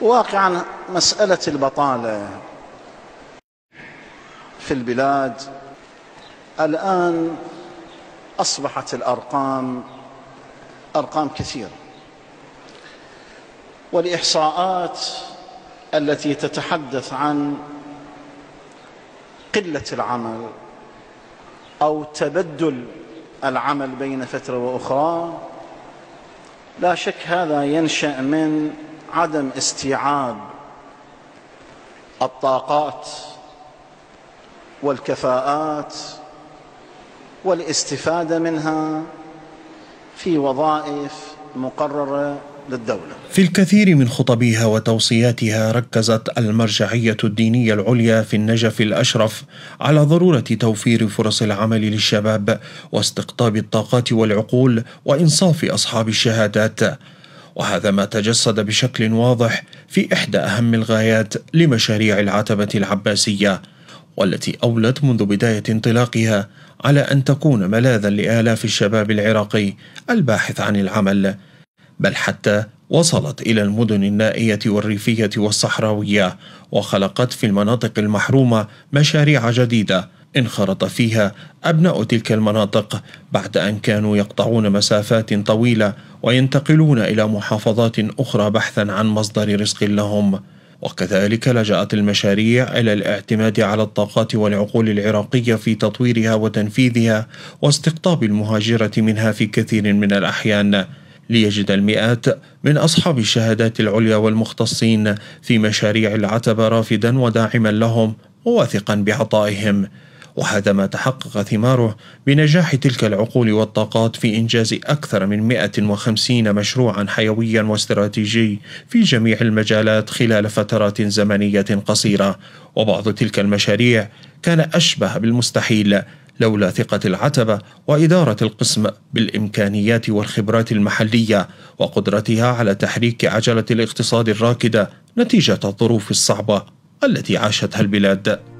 واقعا مسألة البطالة في البلاد الآن أصبحت الأرقام أرقام كثيرة والإحصاءات التي تتحدث عن قلة العمل أو تبدل العمل بين فترة وأخرى لا شك هذا ينشأ من عدم استيعاب الطاقات والكفاءات والاستفاده منها في وظائف مقرره للدولة في الكثير من خطبها وتوصياتها ركزت المرجعية الدينية العليا في النجف الأشرف على ضرورة توفير فرص العمل للشباب واستقطاب الطاقات والعقول وإنصاف أصحاب الشهادات وهذا ما تجسد بشكل واضح في إحدى أهم الغايات لمشاريع العتبة العباسية والتي أولت منذ بداية انطلاقها على أن تكون ملاذا لآلاف الشباب العراقي الباحث عن العمل بل حتى وصلت إلى المدن النائية والريفية والصحراوية وخلقت في المناطق المحرومة مشاريع جديدة انخرط فيها أبناء تلك المناطق بعد أن كانوا يقطعون مسافات طويلة وينتقلون إلى محافظات أخرى بحثا عن مصدر رزق لهم وكذلك لجأت المشاريع إلى الاعتماد على الطاقات والعقول العراقية في تطويرها وتنفيذها واستقطاب المهاجرة منها في كثير من الأحيان ليجد المئات من أصحاب الشهادات العليا والمختصين في مشاريع العتبة رافدا وداعما لهم وواثقا بعطائهم وهذا ما تحقق ثماره بنجاح تلك العقول والطاقات في إنجاز أكثر من 150 مشروعا حيويا واستراتيجي في جميع المجالات خلال فترات زمنية قصيرة وبعض تلك المشاريع كان أشبه بالمستحيل لولا ثقة العتبة وإدارة القسم بالإمكانيات والخبرات المحلية وقدرتها على تحريك عجلة الاقتصاد الراكدة نتيجة الظروف الصعبة التي عاشتها البلاد.